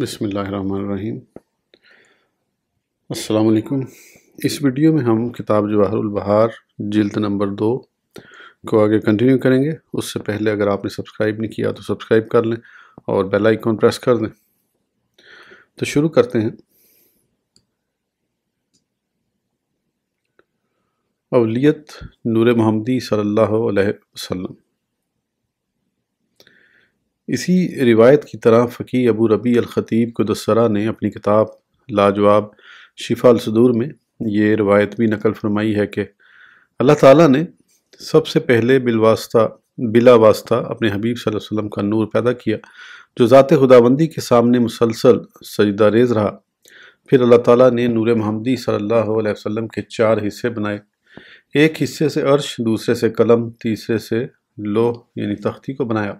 बसमीम अस्सलाम इस वीडियो में हम किताब जवाहरुल बहार नंबर दो को आगे कंटिन्यू करेंगे उससे पहले अगर आपने सब्सक्राइब नहीं किया तो सब्सक्राइब कर लें और बेल आइकॉन प्रेस कर दें तो शुरू करते हैं अवलियत नूर महमदी सल्लल्लाहु अलैहि वसल्लम इसी रिवायत की तरह फ़कीह अबू रबी अलख़ीब कुदसरा ने अपनी किताब लाजवाब शिफ़ा सदूर में ये रिवायत भी नकल फरमाई है कि अल्लाह ताला ने सबसे पहले बिलवास्ता बिला वास्ता अपने हबीब सल्लल्लाहु अलैहि वसल्लम का नूर पैदा किया जो ज़ात खुदाबंदी के सामने मुसलसल सजदा रेज रहा फिर अल्लाह ताला ने नूर महमदी सल्लल्लाहु अलैहि वसल्लम के चार हिस्से बनाए एक हिस्से से अर्श दूसरे से कलम तीसरे से लोह यानी तख्ती को बनाया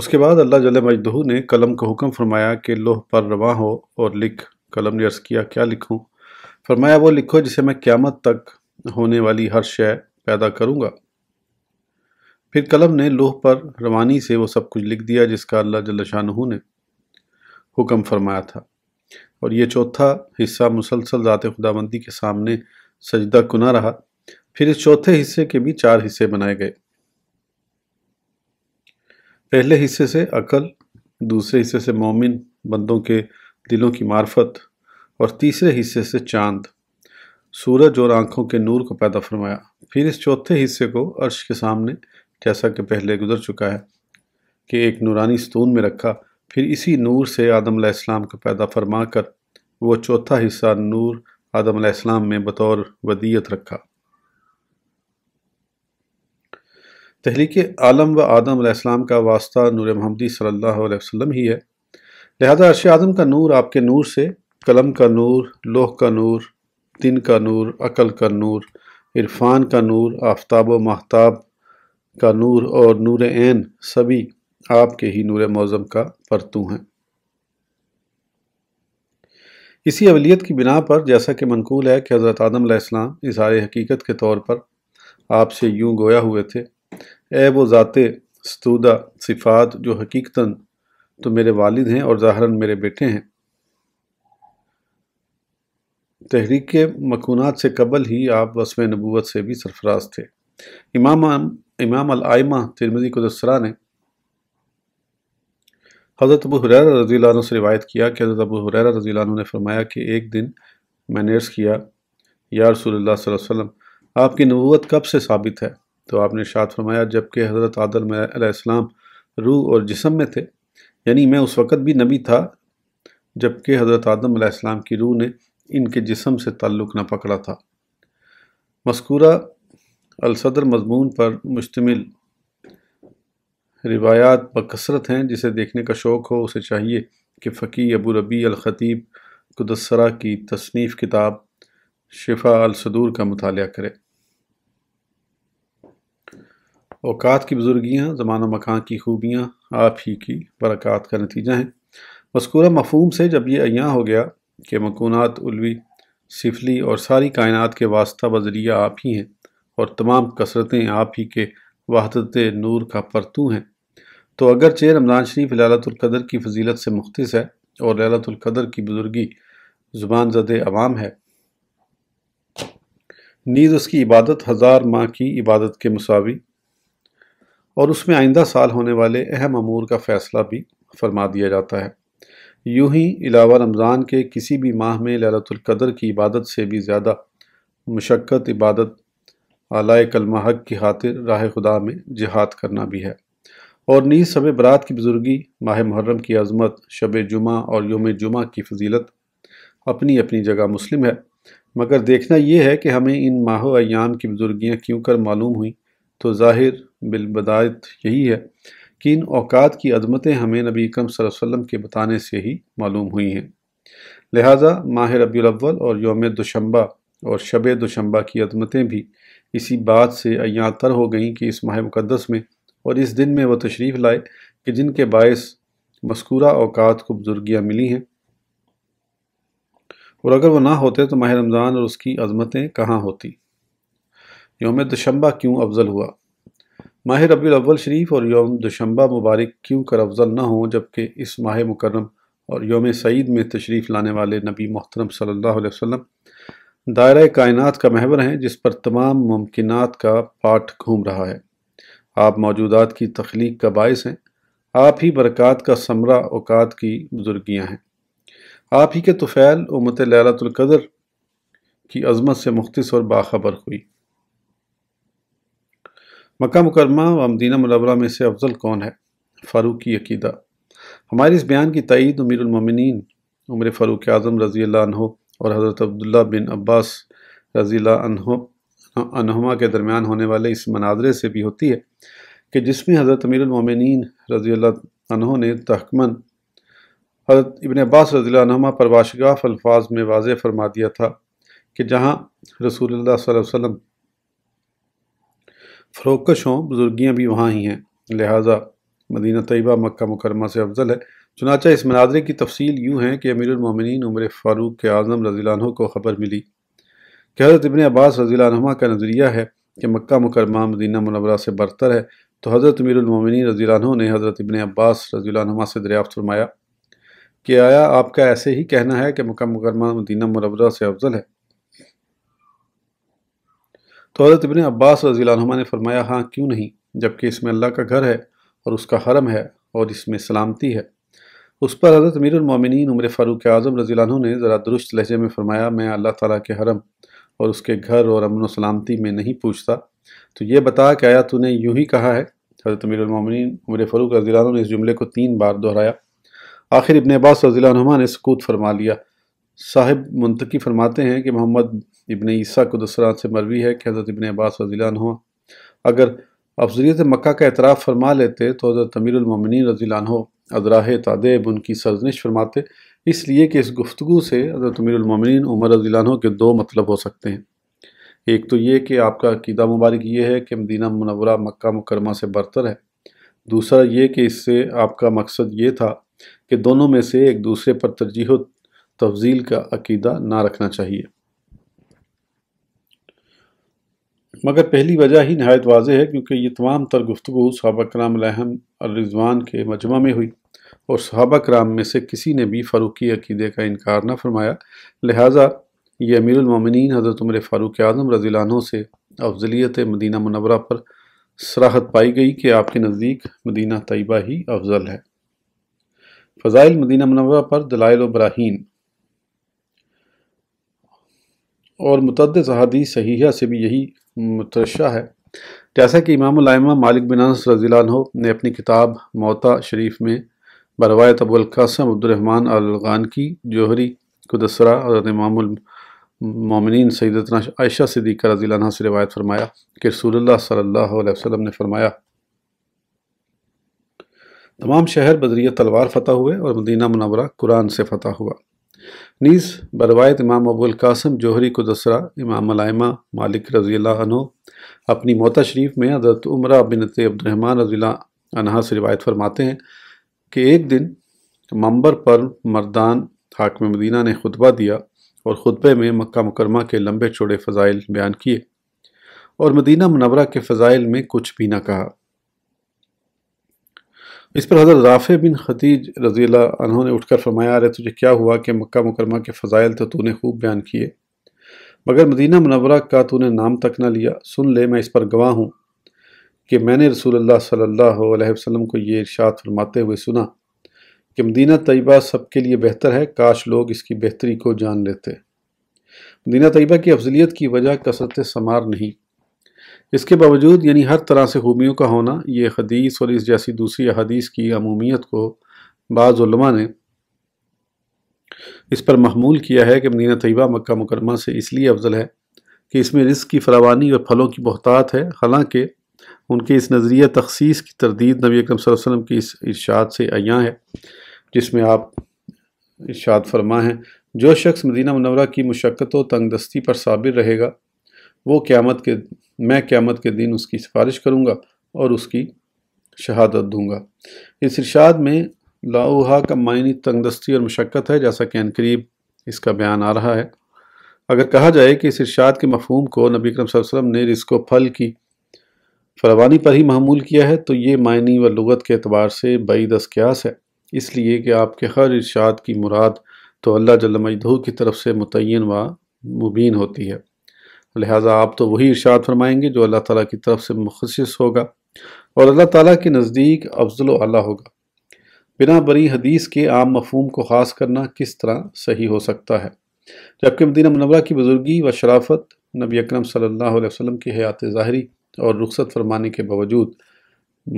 उसके बाद अल्लाह जल मजदू ने कलम को हुक्म फरमाया कि लोह पर रवा हो और लिख कलम ने अर्ज़ किया क्या लिखूँ फरमाया वो लिखो जिसे मैं क़्यामत तक होने वाली हर शय पैदा करूँगा फिर कलम ने लोह पर रवानी से वो सब कुछ लिख दिया जिसका अल्लाह जल शाह ने हुक्म फरमाया था और ये चौथा हिस्सा मुसलसल ज़ात खुदाबंदी के सामने सजदा कुना रहा फिर इस चौथे हिस्से के भी चार हिस्से बनाए गए पहले हिस्से से अकल दूसरे हिस्से से मोमिन बंदों के दिलों की मार्फत और तीसरे हिस्से से चांद सूरज और आँखों के नूर को पैदा फरमाया फिर इस चौथे हिस्से को अर्श के सामने जैसा कि पहले गुजर चुका है कि एक नूरानी स्तून में रखा फिर इसी नूर से आदम आदम को पैदा फरमा कर वो चौथा हिस्सा नूर आदम आदम में बतौर वदीयत रखा तहरीक आलम व आदम आसमाम का वास्ता नूर महमदी सल्लाम वसम ही है लिहाजा अरश आदम का नूर आपके नूर से कलम का नूर लोह का नूर दिन का नूर अकल का नूर इरफान का नूर आफ्ताब व महताब का नूर और नूर एन सभी आपके ही नूर मौज़म का परतू हैं इसी अवलीत की बिना पर जैसा कि मनकूल है कि हज़रत आदम इज़ार इज़हार हकीकत के तौर पर आपसे यूं गोया हुए थे ए वो ज़ात स्तूदा सिफ़ात जो हकीकता तो मेरे वालिद हैं और ज़ाहरन मेरे बेटे हैं तहरीक मकूनात से कबल ही आप वसम नबूत से भी सरफराज थे इमाम इमाम आयमा तिरमदी कुदसरा ने हज़रत अबू हुरैरा रज़ी से रिवायत किया कि हज़रत अबू हुरैरा रज़ी ने फरमाया कि एक दिन मैंने अर्ज़ किया या रसूल वसम आपकी नबूत कब से साबित है तो आपने शाद फरमाया जबकि हज़रत आदम रूह और जिसम में थे यानी मैं उस वक़्त भी नबी था जबकि हज़रत आदम की रूह ने इनके जिसम से ताल्लुक़ न पकड़ा था मस्कूरा अलसदर मजमून पर मुश्तमिल रिवायात बकसरत हैं जिसे देखने का शौक़ हो उसे चाहिए कि फ़की अबू रबी अलख़तीब कुदसरा की तसनीफ़ किताब शिफा अलसदूर का मुताल करें औकात की बुजुर्गियाँ जमान मकान की खूबियाँ आप ही की बरक़ात का नतीजा हैं मस्कूरा मफहम से जब यह अयाँ हो गया कि मकूनात उलवी सिफली और सारी कायनत के वास्ता बजरिया आप ही हैं और तमाम कसरतें आप ही के वहादत नूर का परतू हैं तो अगरचे रमज़ान शरीफ ललातुल्कदर की फजीलत से मुख्तस है और ललातुल्कदर की बुजुर्गी ज़ुबान जद आवाम है नीज़ उसकी इबादत हज़ार माह की इबादत के मुसावी और उसमें आइंदा साल होने वाले अहम अमूर का फ़ैसला भी फरमा दिया जाता है यूं ही अलावा रमज़ान के किसी भी माह में ललतुल्कदर की इबादत से भी ज़्यादा मशक्क़त इबादत आलाय कलमा हक की खातिर राह खुदा में जिहाद करना भी है और नीज़ शब बरात की बुजुर्गी माह मुहर्रम की अजमत शब जुमा और योम जुमा की फजीलत अपनी अपनी जगह मुस्लिम है मगर देखना यह है कि हमें इन माह अयाम की बुजुर्गियाँ क्यों कर मालूम हुई तो ज़ाहिर बिलबदायत यही है कि इन अवकात की अदमतें हमें नबी कम वसम के बताने से ही मालूम हुई हैं लिहाजा माह रबील और योम दुशंबा और शब दुशंबा की अदमतें भी इसी बात से अयाँ तर हो गईं कि इस माह मुक़दस में और इस दिन में वह तशरीफ़ लाए कि जिनके बायस मस्कूरा अवकात को बुजुर्गियाँ मिली हैं और अगर वह ना होते तो माह रमज़ान और उसकी अजमतें कहाँ होती योम दुशंबा क्यों अफजल हुआ माह रबी अव्वल शरीफ और योम दुशंबा मुबारक क्यों कर अफजल न हो जबकि इस माह मुकरम और योम सईद में तशरीफ़ लाने वाले नबी मोहतरम सल्ला वसम दायरा कायनत का महवर हैं जिस पर तमाम मुमकिन का पाठ घूम रहा है आप मौजूदात की तख्लीक का बायस हैं आप ही बरक़ात का समरा अवकात की बुजुर्गियाँ हैं आप ही के तुफ़ैल उमत लैलतुल्कदर की अजमत से मुख्तस और बाखबर हुई मक्का मुकरमा व मदीना मनवरा में से अफजल कौन है फ़ारूक की अकीदा हमारे इस बयान की तइद अमीरमिन उम्र फ़ारूक आज़म रज़ी अनहो और हज़रत अब्दुल्ला बिन अब्बास रज़ी अनहो के दरमियान होने वाले इस मनाजरे से भी होती है कि जिसमें हज़रत अमीरमिन रज़ी अनहो ने तहकमन हज़रत इबन अब्बास रज़ी अनहमा पर बाशगाफ अल्फाज में वाज फरमा दिया था कि जहाँ रसूल वसम फरोकश हों बुज़ुर्गियाँ भी वहाँ ही हैं लिहाजा मदीना तयबा मक्का मुकरमा से अफजल है चुनाचा इस मनाजरे की तफसील यूँ है कि अमीरमिन उमर फ़ारूक के आज़म रजीलानों को ख़बर मिली कि हज़रत इबन अब्बास रजीलानुमा का नज़रिया है कि मक्का मुकरमा मदीना मनवरा से बरतर है तो हज़रत अमीरमिन रजीलानों ने हज़रत इबन अब्बास रजीलानुमा से दरियाफ़ फरमाया कि आया आपका ऐसे ही कहना है कि मक्का मुकरमा मदीना मनवरा से अफजल है तो हज़रत इबन अब्बास रजील्मा ने फरमाया हाँ क्यों नहीं जबकि इसमें अल्लाह का घर है और उसका हरम है और इसमें सलामती है उस पर हज़रत अमीरमिन उमर फ़ारूक आज़म रजील ने ज़रा दुरुस्त लहजे में फ़रमाया मैं अल्लाह ताला के हरम और उसके घर और अमन सलामती में नहीं पूछता तो ये बता कि आया तूने यूँ ही कहा है हज़रत अमीरमिन उमर फ़ारूक रजील ने इस जुमले को तीन बार दोहराया आखिर इबन अब्बास रजील ने सकूत फरमा लिया साहिब मुंतकी फरमाते हैं कि मोहम्मद इबन ईसा को दसरान से मरवी है कि हज़रत इबन अब्बास रजीलान हो अगर अफजलियत मक्का का एतराफ़ फरमा लेते तो हज़रत तमीरमिन रजीलान हो अदराह तादेब उनकी सरजनिश फरमाते इसलिए कि इस गुफ्तु से हज़रत तमीरमिन उमर रजीलान हो के दो मतलब हो सकते हैं एक तो ये कि आपका अकीदा मुबारक ये है कि मदीना मनवरा मक्का मुकरमा से बरतर है दूसरा ये कि इससे आपका मकसद ये था कि दोनों में से एक दूसरे पर तरजीह तफजील का अकीदा ना रखना चाहिए मगर पहली वजह ही नहायत वाज है क्योंकि ये तमाम तर गुफ्तु सहाबा कराम रिजवान के मजमा में हुई और सहाबा कराम में से किसी ने भी फ़ारूकी अकीदे का इनकार न फरमाया लिहाजा ये अमीरमिन हज़रत उम्र फ़ारूक आज़म रजीलानों से अफजलियत मदीना मनवरा पर सराहत पाई गई कि आपके नज़दीक मदीना तयबा ही अफजल है फ़ज़ाइल मदीना मनवरा पर दलाइल ब्राहीन और मतद अहादी सहीहा से भी यही मुतरशा है जैसा कि इमाम मालिक बिन अनस रजीलान ने अपनी किताब मोता शरीफ में बरवायत अबुलकासम अब्दुलरहमान अलगान की जोहरी कुदसरा और इमाम मोमिन सैदतना आयशा सिद्दीक़ा रजीलाना से रिवायत फरमाया कि रसूलुल्लाह सल्लल्लाहु अलैहि वसल्लम ने फरमाया तमाम शहर बदरिया तलवार फतह हुए और मदीना मुनवरा कुरान से फतह हुआ नीस बरवायत इमाम अबुल्कासम जौहरी को दसरा इमाम अलाइमा मालिक रज़ी अनो अपनी मोता शरीफ में हज़रत उम्र बिनत अब्दुलरहमान रज़ी अनहा से रिवायत फरमाते हैं कि एक दिन मंबर पर मर्दान हाकम मदीना ने खुतबा दिया और खुतबे में मक्का मुकरमा के लंबे चौड़े फ़ज़ाइल बयान किए और मदीना मनवरा के फ़ज़ाइल में कुछ भी ना कहा इस पर हज़रत राफ़े बिन खदीज रज़ी ने उठकर फरमाया अरे तुझे क्या हुआ कि मक्का मुकरमा के फ़ज़ाइल तो तूने खूब बयान किए मगर मदीना मनवरा का तूने नाम तक ना लिया सुन ले मैं इस पर गवाह हूँ कि मैंने रसूलुल्लाह सल्लल्लाहु अलैहि वसल्लम को ये इरशाद फरमाते हुए सुना कि मदीना तयबा सबके लिए बेहतर है काश लोग इसकी बेहतरी को जान लेते मदीना तयबा की अफजलियत की वजह कसरत समार नहीं इसके बावजूद यानी हर तरह से खूबियों का होना ये हदीस और इस जैसी दूसरी अदीस की अमूमियत को बाज़ा ने इस पर महमूल किया है कि मदीना तयबा मक्का मुकरमा से इसलिए अफजल है कि इसमें रिस्क की फरावानी और फलों की बहतात है हालांकि उनके इस नज़रिया तखसीस की तरदीद नबी अकरम वसल्लम की इस इर्शाद से अयाँ है जिसमें आप इर्शाद फरमा हैं जो शख्स मदीना मनवरा की मशक्क़त व तंगदस्ती पर साबिर रहेगा वो क़्यामत के मैं क़्यामत के दिन उसकी सिफारिश करूँगा और उसकी शहादत दूंगा इस इरशाद में लाउहा का मायनी तंगदस्ती और मशक्क़त है जैसा कि अनकरीब इसका बयान आ रहा है अगर कहा जाए कि इस इरशाद के मफहूम को नबी करम वसम ने इसको फल की फरवानी पर ही महमूल किया है तो ये मायनी व लगत के अतबार से बई दस क्यास है इसलिए कि आपके हर इरशाद की मुराद तो अल्लाह जल्लमजदू की तरफ से मुतिन व मुबीन होती है लिहाजा आप तो वही इर्शाद फरमाएंगे जो अल्लाह ताला की तरफ से मुखसिस होगा और अल्लाह ताला के नज़दीक अफजल अल्लाह होगा बिना बरी हदीस के आम मफहम को खास करना किस तरह सही हो सकता है जबकि मदीना मनवरा की बुजुर्गी व शराफत नबी अकरम सल्लल्लाहु अलैहि वसल्लम की हयात ज़ाहरी और रुखसत फरमाने के बावजूद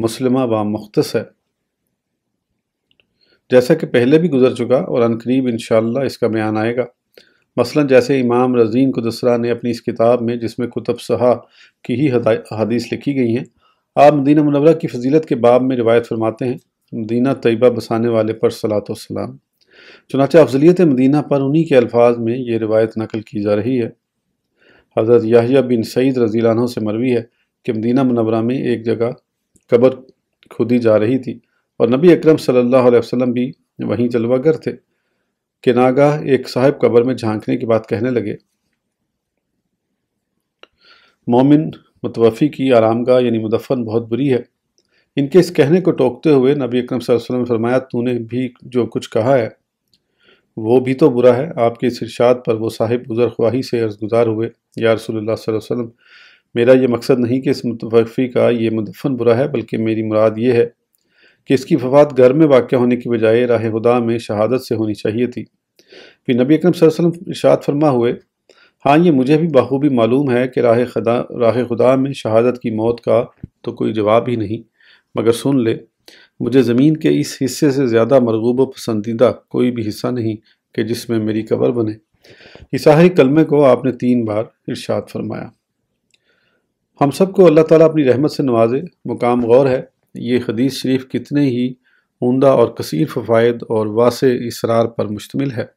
मुसलमा व मुख्तस है जैसा कि पहले भी गुजर चुका और अनकरीब इन इसका बयान आएगा मसलन जैसे इमाम रजीन कुदसरा ने अपनी इस किताब में जिसमें कुतब सहा की ही हदीस लिखी गई हैं आप मदीना मनवरा की फजीलत के बाब में रिवायत फरमाते हैं मदीना तयबा बसाने वाले पर सलातम चुनाचा अफजलियत मदीना पर उन्हीं के अल्फाज में ये रिवायत नकल की जा रही है हज़रत याहिया बिन सईद रजीलानों से मरवी है कि मदीना मनवरा में एक जगह कब्र खुदी जा रही थी और नबी अक्रम सल्ला वसम भी वहीं जलवागर थे के नागा एक साहिब कब्र में झांकने की बात कहने लगे मोमिन मुतवफ़ी की आरामगाह यानी मुदफ़न बहुत बुरी है इनके इस कहने को टोकते हुए नबी अकरम वसल्लम ने फरमाया तूने भी जो कुछ कहा है वो भी तो बुरा है आपके इस इरशाद पर वो साहिब गुजर ख्वाही से अर्जगुजार हुए या रसोल्ला वसम मेरा ये मकसद नहीं कि इस मुतवफ़ी का ये मुदफ़न बुरा है बल्कि मेरी मुराद ये है कि इसकी वफात घर में वाक़ होने की बजाय राह खुदा में शहादत से होनी चाहिए थी फिर नबी अकरम वसल्लम इशात फरमा हुए हाँ ये मुझे भी बखूबी मालूम है कि राह खुदा राह खुदा में शहादत की मौत का तो कोई जवाब ही नहीं मगर सुन ले मुझे ज़मीन के इस हिस्से से ज़्यादा मरगूब पसंदीदा कोई भी हिस्सा नहीं कि जिसमें मेरी कबर बने इसाही कलमे को आपने तीन बार इर्शाद फरमाया हम सबको अल्लाह ताला अपनी रहमत से नवाजे मुकाम गौर है ये हदीस शरीफ कितने ही उमदा और कसीर फ़ायद और वास इसरार पर मुश्तमिल है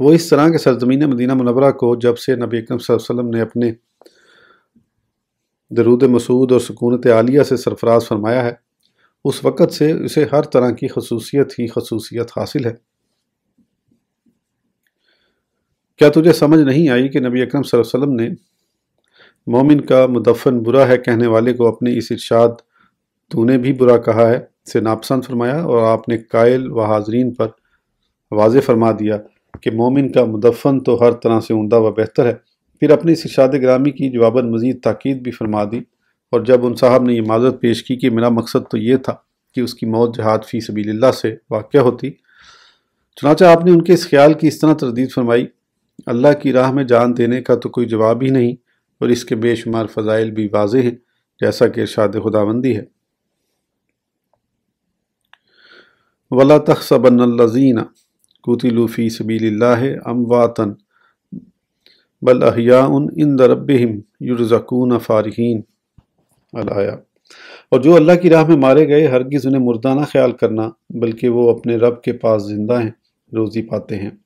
वो इस तरह के सरजमीन मदीना मनवरा को जब से नबी अकरम वसल्लम ने अपने दरूद मसूद और सुकूनत आलिया से सरफराज फरमाया है उस वक़्त से उसे हर तरह की खसूसियत ही खसूसियत हासिल है क्या तुझे समझ नहीं आई कि नबी अकरम वसल्लम ने मोमिन का मुदफ़न बुरा है कहने वाले को अपने इस इर्शाद तूने भी बुरा कहा है से नापसंद फरमाया और आपने कायल व हाजरीन पर वाज फरमा दिया कि मोमिन का मुदफ़न तो हर तरह से उमदा व बेहतर है फिर अपने इस इर्शाद ग्रामी की जवाबन मज़ीद ताक़द भी फरमा दी और जब उन साहब ने ये माजत पेश की कि मेरा मकसद तो ये था कि उसकी मौत जहाद फ़ी सबील्ला से वाक़ होती चुनाचा आपने उनके इस ख्याल की इस तरह तरदीद फरमाई अल्लाह की राह में जान देने का तो कोई जवाब ही नहीं और इसके बेशुमार फ़ज़ाइल भी वाज हैं जैसा कि इरशाद खुदाबंदी है वला तखसबनजीना कुतिलूफ़ी सबील अम वातन बल अहियान इन दरबिम युरज़कून फ़ारहीन अलाया और जो अल्लाह की राह में मारे गए हरगिज़ उन्हें मुर्दाना ख्याल करना बल्कि वो अपने रब के पास ज़िंदा हैं रोज़ी पाते हैं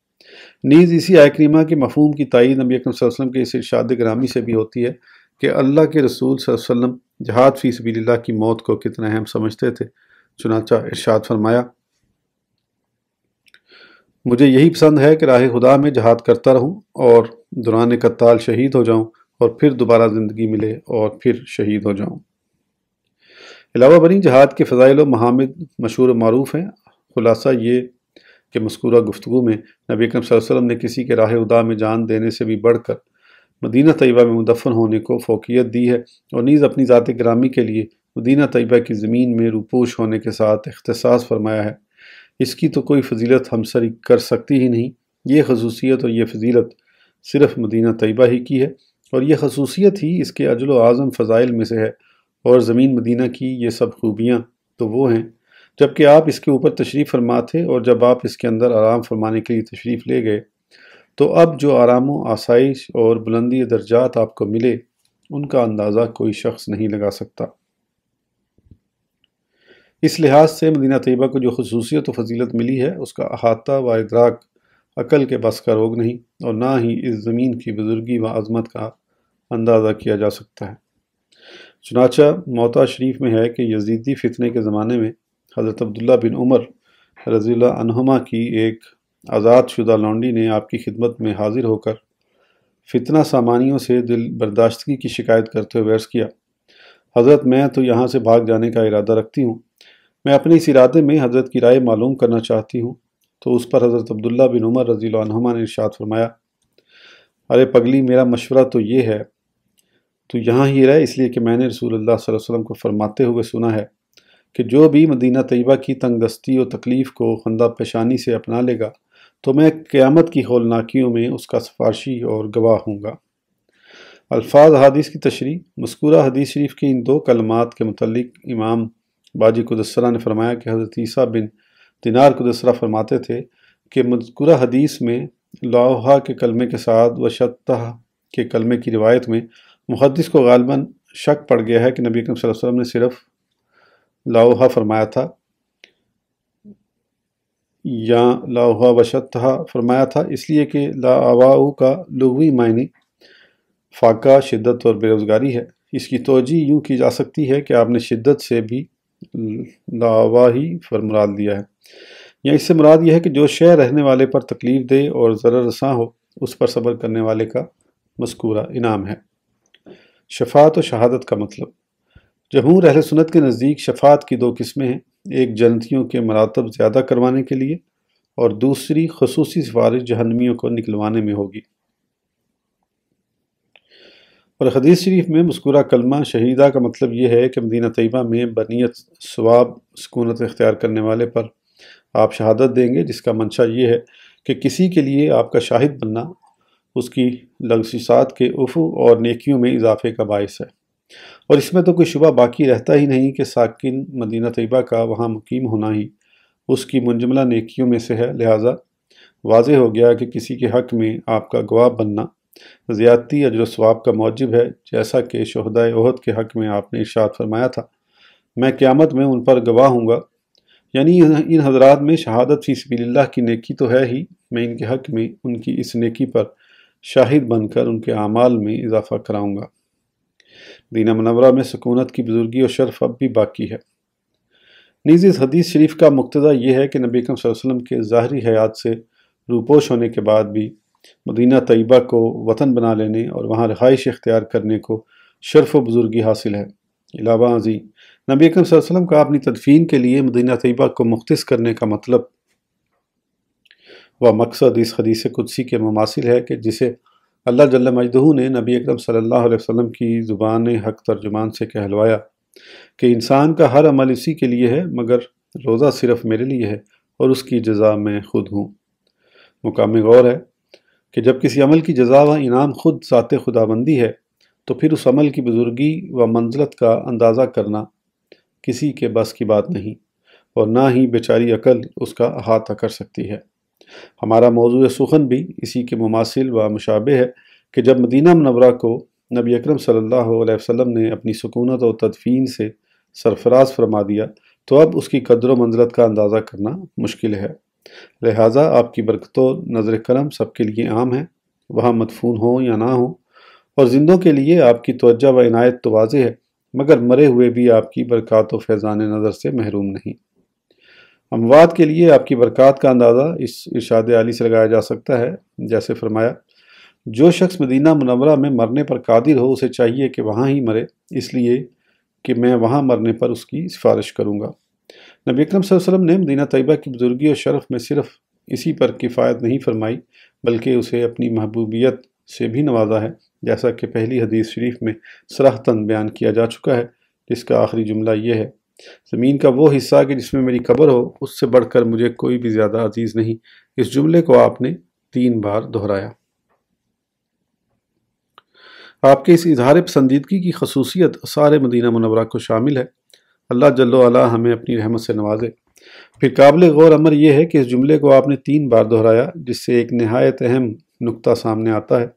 नीज़ इसी आयकरीमा के मफहम की तयद नबी अकरम के इस इर्शाद ग्रामी से भी होती है कि अल्लाह के रसूल वसम जहाद फ़ी सबील्ला की मौत को कितना अहम समझते थे चुनाचा इर्शाद फरमाया मुझे यही पसंद है कि राह खुदा में जहाद करता रहूं और दुरान कत्ताल शहीद हो जाऊं और फिर दोबारा ज़िंदगी मिले और फिर शहीद हो जाऊं अलावा बनी जहाद के फ़जाइल महामद मशहूर मरूफ हैं खुलासा ये कि मस्कूरा गुफ्तु में नबी अकरम वसल्लम ने किसी के राह उदा में जान देने से भी बढ़कर मदीना तयबा में मुदफ़न होने को फोकियत दी है और नीज़ अपनी ज़ात ग्रामी के लिए मदीना तयबा की ज़मीन में रूपोश होने के साथ अख्तसास फरमाया है इसकी तो कोई फजीलत हम सर कर सकती ही नहीं ये खसूसियत और ये फजीलत सिर्फ मदीना तयबा ही की है और यह खसूसियत ही इसके अजल आज़म फ़ज़ाइल में से है और ज़मीन मदीना की ये सब खूबियाँ तो वो हैं जबकि आप इसके ऊपर तशरीफ़ फरमा थे और जब आप इसके अंदर आराम फरमाने के लिए तशरीफ़ ले गए तो अब जो आराम आसाइश और बुलंदी दर्जात आपको मिले उनका अंदाज़ा कोई शख्स नहीं लगा सकता इस लिहाज से मदीना तयबा को जो खसूसियत व फजीलत मिली है उसका अहाता व इदराक अकल के बस का रोग नहीं और ना ही इस ज़मीन की बुजुर्गी व आज़मत का अंदाज़ा किया जा सकता है चुनाचा मोता शरीफ में है कि यजीदी फितने के ज़माने में हज़रत अब्दुल्ला बिन उमर रज़ी की एक आज़ाद शुदा लौंडी ने आपकी खिदमत में हाजिर होकर फितना सामानियों से दिल बर्दाश्तगी की शिकायत करते हुए अर्ज़ किया हज़रत मैं तो यहाँ से भाग जाने का इरादा रखती हूँ मैं अपने इस इरादे में हज़रत की राय मालूम करना चाहती हूँ तो उस पर हज़रत अब्दुल्ला बिन उमर रज़ी ने इर्शाद फरमाया अरे पगली मेरा मशवरा तो ये है तो यहाँ ही रहे इसलिए कि मैंने रसूल अल्लाह वसल्लम को फरमाते हुए सुना है कि जो भी मदीना तयबा की तंगदस्ती और तकलीफ़ को खंदा पेशानी से अपना लेगा तो मैं क़्यामत की होलनाकियों में उसका सिफारशी और गवाह होंगे अल्फाज हदीस की तशरी मस्कूरा हदीस शरीफ के इन दो कलमात के मतलब इमाम बाजी कुदसरा ने फरमाया कि हज़रत ईसा बिन दिनार कुदसरा फरमाते थे कि मस्कूरा हदीस में लाहा के कलमे के साथ व शतः के कलमे की रिवायत में मुहदस को गालबा शक पड़ गया है कि नबी अकरम वसल्लम ने सिर्फ़ लाहा फरमाया था या लाउहा वशतः फरमाया था इसलिए कि लावाऊ का लघवी मायने फाका शिद्दत और बेरोज़गारी है इसकी तोजी यूँ की जा सकती है कि आपने शिद्दत से भी लावाही फर मुराद दिया है या इससे मुराद यह है कि जो शह रहने वाले पर तकलीफ़ दे और ज़रा रसा हो उस पर सब्र करने वाले का मस्कूरा इनाम है शफात व शहादत का मतलब जमहूर अहल सुनत के नज़दीक शफात की दो किस्में हैं एक जन्तियों के मरातब ज़्यादा करवाने के लिए और दूसरी खसूसी सिफारिश जहनमियों को निकलवाने में होगी और हदीस शरीफ में मुस्कुरा कलमा शहीदा का मतलब यह है कि मदीना तयबा में बनीत स्वाब सुकूनत इख्तियार करने वाले पर आप शहादत देंगे जिसका मंशा ये है कि किसी के लिए आपका शाहिद बनना उसकी लगसिसात के उफू और नेकियों में इजाफे का बायस है और इसमें तो कोई शुबा बाकी रहता ही नहीं कि साकिन मदीना तयबा का वहाँ मुकीम होना ही उसकी मुंजमला नेकियों में से है लिहाजा वाज हो गया कि किसी के हक़ में आपका गवाह बनना ज़्यादती अजर स्वाब का मौजब है जैसा कि शहदा अहद के हक़ में आपने इर्शाद फरमाया था मैं क़्यामत में उन पर गवाह हूँगा यानी इन हजरात में शहादत फीसबील की नेकी तो है ही मैं इनके हक़ में उनकी इस नेकी पर शाहिद बनकर उनके अमाल में इजाफ़ा कराऊँगा मदीना मनवरा में सकूनत की बुजुर्गी और शर्फ अब भी बाकी है नीज इस हदीस शरीफ का मुक्तदा यह है कि नबी कम वसल्लम के ज़ाहरी हयात से रूपोश होने के बाद भी मदीना तयबा को वतन बना लेने और वहाँ रहाइश इख्तियार करने को शर्फ व बुजुर्गी हासिल है इलावा अजी नबी अकरम वसल्लम का अपनी तदफीन के लिए मदीना तयबा को मुख्त करने का मतलब व मकसद इस हदीस कुदसी के ममासिल है कि जिसे अल्लाह जल्ल मजदू ने नबी अकरम सल्लल्लाहु अलैहि वसल्लम की ज़ुबान हक तर्जुमान से कहलवाया कि इंसान का हर अमल इसी के लिए है मगर रोज़ा सिर्फ़ मेरे लिए है और उसकी जजा मैं खुद हूँ मुकाम गौर है कि जब किसी अमल की जजा व इनाम खुद ज़ात खुदाबंदी है तो फिर उस अमल की बुजुर्गी व मंजलत का अंदाज़ा करना किसी के बस की बात नहीं और ना ही बेचारी अकल उसका अहाता कर सकती है हमारा मौजू सुखन भी इसी के मुमासिल व मुशाबे है कि जब मदीना मनवरा को नबी अकरम सल्लल्लाहु अलैहि वसल्लम ने अपनी सकूनत और तदफीन से सरफराज फरमा दिया तो अब उसकी कदर मंजरत का अंदाज़ा करना मुश्किल है लिहाजा आपकी बरकत नज़र करम सबके लिए आम है वहाँ मदफून हो या ना हो और ज़िंदों के लिए आपकी तोज्जा व इनायत तो वाज है मगर मरे हुए भी आपकी बरक़ात व फैज़ान नज़र से महरूम नहीं अमवाद के लिए आपकी बरक़ात का अंदाज़ा इस इर्शाद आली से लगाया जा सकता है जैसे फरमाया जो शख्स मदीना मुनवरा में मरने पर कादिर हो उसे चाहिए कि वहाँ ही मरे इसलिए कि मैं वहाँ मरने पर उसकी सिफारिश करूँगा नबी अक्रम वसल्लम ने मदीना तयबा की बुजुर्गी और शरफ़ में सिर्फ इसी पर किफ़ायत नहीं फरमाई बल्कि उसे अपनी महबूबियत से भी नवाजा है जैसा कि पहली हदीस शरीफ में सराहतन बयान किया जा चुका है जिसका आखिरी जुमला ये है ज़मीन का वो हिस्सा कि जिसमें मेरी खबर हो उससे बढ़कर मुझे कोई भी ज़्यादा अजीज़ नहीं इस जुमले को आपने तीन बार दोहराया आपके इस इजहार पसंदीदगी की खसूसियत सारे मदीना मनवरा को शामिल है अल्लाह जल्ला हमें अपनी रहमत से नवाजे फिर काबिल गौर अमर यह है कि इस जुमले को आपने तीन बार दोहराया जिससे एक नहायत अहम नुकता सामने आता है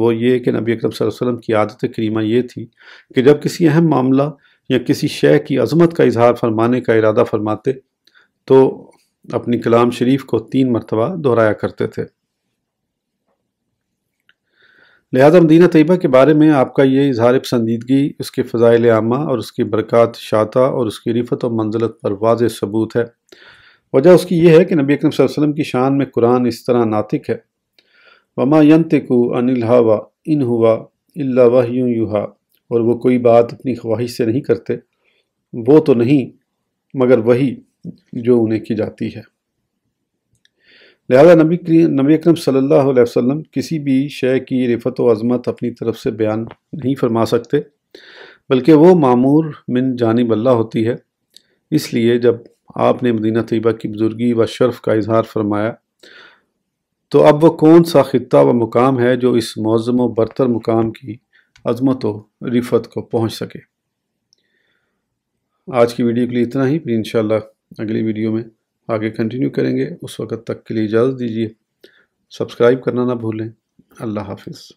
वो ये कि नबी अकरम वसल्लम की आदत करीमा ये थी कि जब किसी अहम मामला या किसी शय की अजमत का इजहार फरमाने का इरादा फरमाते तो अपनी कलाम शरीफ को तीन मरतबा दोहराया करते थे लिहाजा मदीना तयबा के बारे में आपका ये इजहार पसंदीदगी उसके फ़ज़ाइल आमा और उसकी बरक़ात शाता और उसकी रिफत और मंजिलत पर वाज सबूत है वजह उसकी यह है कि नबी अकरम वसल्लम की शान में कुरान इस तरह नातिक है वमा यंतकु अनिल हवा इन हुआ इल्ला वह युहा और वो कोई बात अपनी ख्वाहिश से नहीं करते वो तो नहीं मगर वही जो उन्हें की जाती है लिहाजा नबी नबी अक्रम सल्लल्लाहु वसल्लम किसी भी शय की रिफत व अजमत अपनी तरफ से बयान नहीं फरमा सकते बल्कि वो मामूर मिन जानब अल्लाह होती है इसलिए जब आपने मदीना तयबा की बुज़ुर्गी व शर्फ का इजहार फरमाया तो अब वह कौन सा ख़त्ता व मुकाम है जो इस मौज़म व बरतर मुकाम की अजमत व रिफत को पहुँच सके आज की वीडियो के लिए इतना ही फिर इन अगली वीडियो में आगे कंटिन्यू करेंगे उस वक़्त तक के लिए इजाज़त दीजिए सब्सक्राइब करना ना भूलें अल्लाह हाफिज़